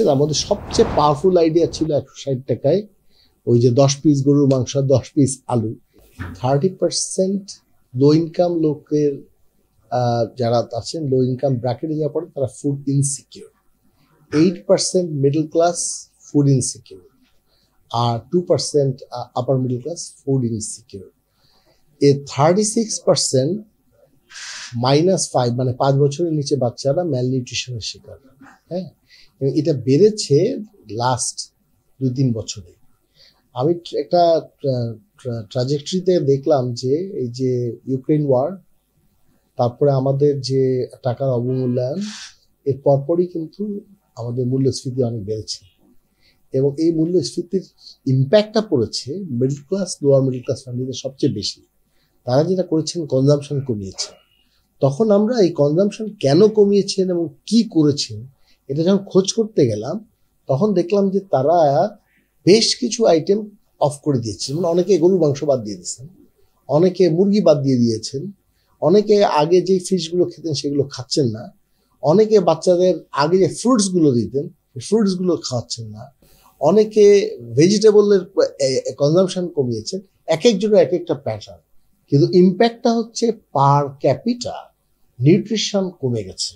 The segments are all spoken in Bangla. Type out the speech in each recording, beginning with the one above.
হচ্ছে তার সবচেয়ে পাওয়ারফুল আইডিয়া ছিল একশো ষাট টাকায় ওই যে দশ পিস গরুর মাংস দশ পিস আলু থার্টি পার্সেন্ট লো ইনকাম লোকের যারা আছেন লো ইনকাম ব্র্যাকেটে যারা পড়ে তারা food insecure eight percent middle class food insecure আর two percent upper middle class food insecure এ thirty six percent minus five মানে পাঁচ বছরের নিচে বাচ্চারা ম্যালনিউট্রিশনের শিকার হ্যাঁ এবং এটা বেড়েছে লাস্ট দুই তিন বছরে আমি একটা ট্রাজেক্টরিতে দেখলাম যে এই যে ইউক্রেন ওয়ার তারপরে আমাদের যে টাকার অবমূল্যায়ন এর পরপরই কিন্তু আমাদের মূল্যস্ফীতি অনেক বেড়েছে এবং এই মূল্যস্ফীতির ইম্প্যাক্টটা পড়েছে middle class lower middle class ফ্যামিলিদের সবচেয়ে বেশি তারা যেটা করেছেন কনজামশন কমিয়েছে তখন আমরা এই কনজামশন কেন কমিয়েছেন এবং কি করেছেন এটা যখন খোঁজ করতে গেলাম তখন দেখলাম যে তারা বেশ কিছু আইটেম অফ করে দিয়েছে মানে অনেকে গরুর মাংস বাদ দিয়ে দিয়েছেন অনেকে মুরগি বাদ দিয়ে দিয়েছেন অনেকে আগে যে ফিশগুলো খেতেন সেগুলো খাচ্ছেন না অনেকে বাচ্চাদের আগে যে ফ্রুটসগুলো দিতেন ফ্রুটসগুলো খাওয়াচ্ছেন না অনেকে ভেজিটেবলের কনজামশন কমিয়েছেন এক একজনের এক একটা প্যাটার্ন কিন্তু ইম্প্যাক্টটা হচ্ছে পার ক্যাপিটা নিউট্রিশন কমে গেছে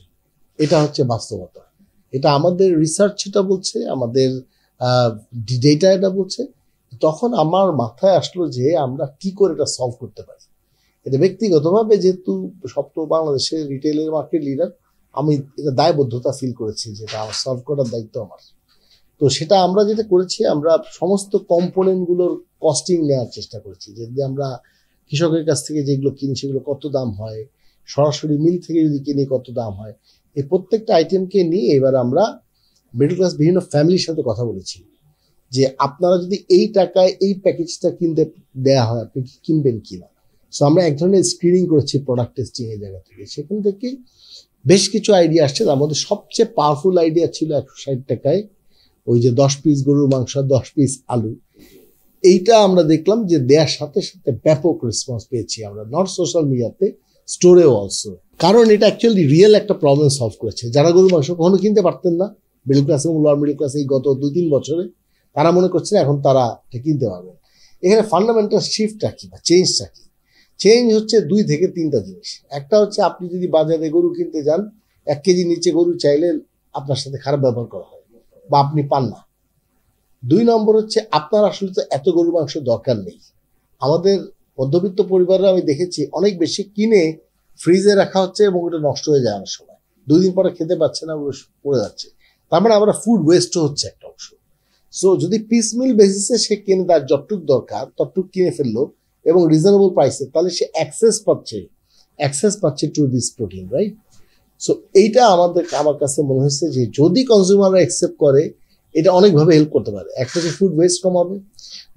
এটা হচ্ছে বাস্তবতা এটা আমাদের রিসার্চ এটা বলছে আমাদের ডেটা এটা বলছে তখন আমার মাথায় আসলো যে আমরা কি করে এটা সলভ করতে পারি এটা ব্যক্তিগতভাবে যেহেতু সপ্ত বাংলাদেশের রিটেলের মার্কেট লিডার আমি এটা দায়বদ্ধতা ফিল করেছি যেটা আমার সলভ করার দায়িত্ব আমার তো সেটা আমরা যেটা করেছি আমরা সমস্ত কম্পোনেন্টগুলোর কস্টিং নেওয়ার চেষ্টা করেছি যদি আমরা কৃষকের কাছ থেকে যেগুলো কিনি সেগুলো কত দাম হয় সরাসরি মিল থেকে যদি কিনি কত দাম হয় এই প্রত্যেকটা আইটেমকে নিয়ে এবার আমরা মিডল ক্লাস বিভিন্ন ফ্যামিলির সাথে কথা বলেছি যে আপনারা যদি এই টাকায় এই প্যাকেজটা কিনতে দেওয়া হয় আপনি কি কিনবেন কিনা সো আমরা এক ধরনের স্ক্রিনিং করেছি প্রোডাক্ট টেস্টিং এই জায়গা থেকে সেখান থেকে বেশ কিছু আইডিয়া আসছে তার মধ্যে সবচেয়ে পাওয়ারফুল আইডিয়া ছিল একশো ষাট টাকায় ওই যে দশ পিস গরুর মাংস দশ পিস আলু এইটা আমরা দেখলাম যে দেওয়ার সাথে সাথে ব্যাপক রেসপন্স পেয়েছি আমরা নর্থ সোশ্যাল মিডিয়াতে স্টোরেও অলসো কারণ এটা অ্যাকচুয়ালি রিয়েল একটা প্রবলেম সলভ করেছে যারা গরু মাংস কখনো কিনতে পারতেন না মিডল ক্লাস এবং লোয়ার মিডল ক্লাস এই গত দুই তিন বছরে তারা মনে করছে এখন তারা কিনতে পারবেন এখানে ফান্ডামেন্টাল শিফটটা কী বা চেঞ্জটা কী চেঞ্জ হচ্ছে দুই থেকে তিনটা জিনিস একটা হচ্ছে আপনি যদি বাজারে গরু কিনতে যান এক কেজি নিচে গরু চাইলে আপনার সাথে খারাপ ব্যবহার করা হয় বা আপনি পান না দুই নম্বর হচ্ছে আপনার আসলে তো এত গরু মাংস দরকার নেই আমাদের মধ্যবিত্ত পরিবাররা আমি দেখেছি অনেক বেশি কিনে ফ্রিজে রাখা হচ্ছে এবং ওটা নষ্ট হয়ে যায় অনেক সময় দুই দিন পরে খেতে পাচ্ছে না পড়ে যাচ্ছে তার মানে আমরা ফুড ওয়েস্টও হচ্ছে একটা অংশ সো যদি পিস মিল বেসিসে সে কিনে তার যতটুক দরকার ততটুক কিনে ফেললো এবং রিজনেবল প্রাইসে তাহলে সে অ্যাক্সেস পাচ্ছে অ্যাক্সেস পাচ্ছে to this protein right so এইটা আমাদের আমার কাছে মনে হয়েছে যে যদি কনজিউমাররা অ্যাকসেপ্ট করে এটা অনেকভাবে হেল্প করতে পারে একটা হচ্ছে ফুড ওয়েস্ট কমাবে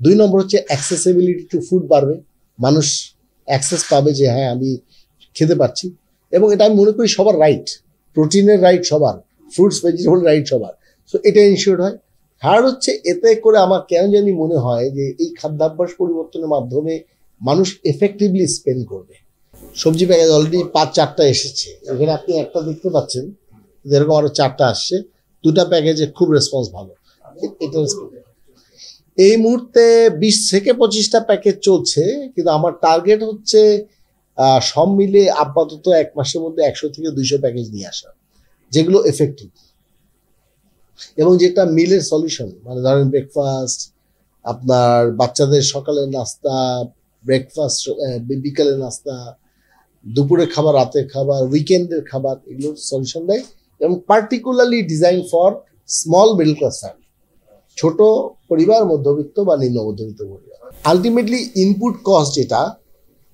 দুই নম্বর হচ্ছে অ্যাক্সেসিবিলিটি টু ফুড বাড়বে মানুষ অ্যাক্সেস পাবে যে হ্যাঁ আমি খেতে পাচ্ছি এবং এটা আমি মনে করি সবার রাইট প্রোটিনের রাইট সবার ফ্রুটস ভেজিটেবল রাইট সবার সো এটা ইনশিওর হয় হার হচ্ছে এতে করে আমার কেন জানি মনে হয় যে এই খাদ্যাভ্যাস পরিবর্তনের মাধ্যমে মানুষ এফেক্টিভলি স্পেন্ড করবে সবজি প্যাকেজ অলরেডি পাঁচ চারটা এসেছে এখানে আপনি একটা দেখতে পাচ্ছেন যেরকম আরও চারটা আসছে দুটা প্যাকেজে খুব রেসপন্স ভালো এটা এই মুহূর্তে বিশ থেকে পঁচিশটা প্যাকেজ চলছে কিন্তু আমার টার্গেট হচ্ছে সব মিলে আপাতত এক মাসের মধ্যে একশো থেকে দুইশো প্যাকেজ নিয়ে আসা যেগুলো এফেক্টিভ এবং যেটা মিলের সলিউশন মানে ধরেন ব্রেকফাস্ট আপনার বাচ্চাদের সকালের নাস্তা ব্রেকফাস্ট বিকালের নাস্তা দুপুরের খাবার রাতের খাবার উইকেন্ডের খাবার এগুলো সলিউশন দেয় এবং particularly design for small middle class family ছোট পরিবার মধ্যবিত্ত বা নিম্ন মধ্যবিত্ত পরিবার আলটিমেটলি ইনপুট কস্ট যেটা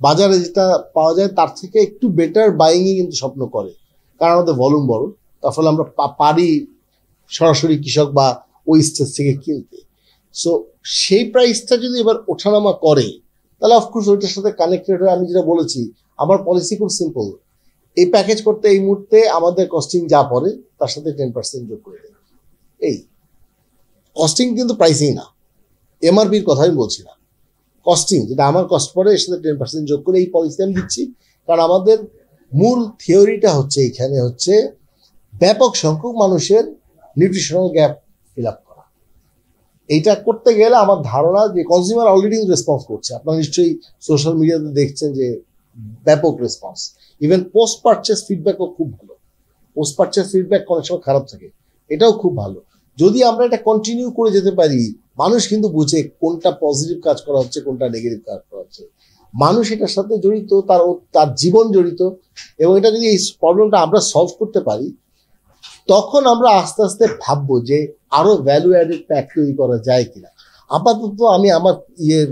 বাজারে যেটা পাওয়া যায় তার থেকে একটু বেটার বাইংই কিন্তু স্বপ্ন করে কারণ আমাদের ভলুম বড় তার ফলে আমরা পারি সরাসরি কৃষক বা ওই স্টেজ থেকে কিনতে সো সেই প্রাইসটা যদি এবার ওঠানামা করে তাহলে অফকোর্স ওইটার সাথে কানেক্টেড হয়ে আমি যেটা বলেছি আমার পলিসি খুব সিম্পল এই প্যাকেজ করতে এই মুহূর্তে আমাদের কস্টিং যা পড়ে তার সাথে টেন পার্সেন্ট যোগ করে দেয় এই কস্টিং কিন্তু প্রাইসিং না এমআরপির কথা আমি বলছি না কস্টিং যেটা আমার কস্ট পড়ে এর সাথে টেন পার্সেন্ট যোগ করে এই পলিসি আমি দিচ্ছি কারণ আমাদের মূল থিওরিটা হচ্ছে এখানে হচ্ছে ব্যাপক সংখ্যক মানুষের নিউট্রিশনাল গ্যাপ ফিল আপ করা এইটা করতে গেলে আমার ধারণা যে কনজিউমার অলরেডি রেসপন্স করছে আপনারা নিশ্চয়ই সোশ্যাল মিডিয়াতে দেখছেন যে ব্যাপক রেসপন্স ইভেন পোস্ট পারচেস ফিডব্যাকও খুব ভালো পোস্ট পারচেস ফিডব্যাক অনেক সময় খারাপ থাকে এটাও খুব ভালো যদি আমরা এটা কন্টিনিউ করে যেতে পারি মানুষ কিন্তু বুঝে কোনটা পজিটিভ কাজ করা হচ্ছে কোনটা নেগেটিভ কাজ করা হচ্ছে মানুষ এটার সাথে জড়িত তার তার জীবন জড়িত এবং এটা যদি এই প্রবলেমটা আমরা সলভ করতে পারি তখন আমরা আস্তে আস্তে ভাববো যে আরো ভ্যালু অ্যাডেড প্যাক তৈরি করা যায় কিনা আপাতত আমি আমার ইয়ের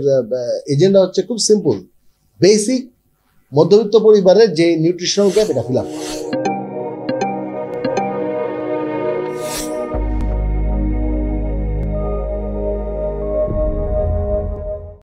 এজেন্ডা হচ্ছে খুব সিম্পল বেসিক মধ্যবিত্ত পরিবারের যে নিউট্রিশনাল গ্যাপ এটা ফিল আপ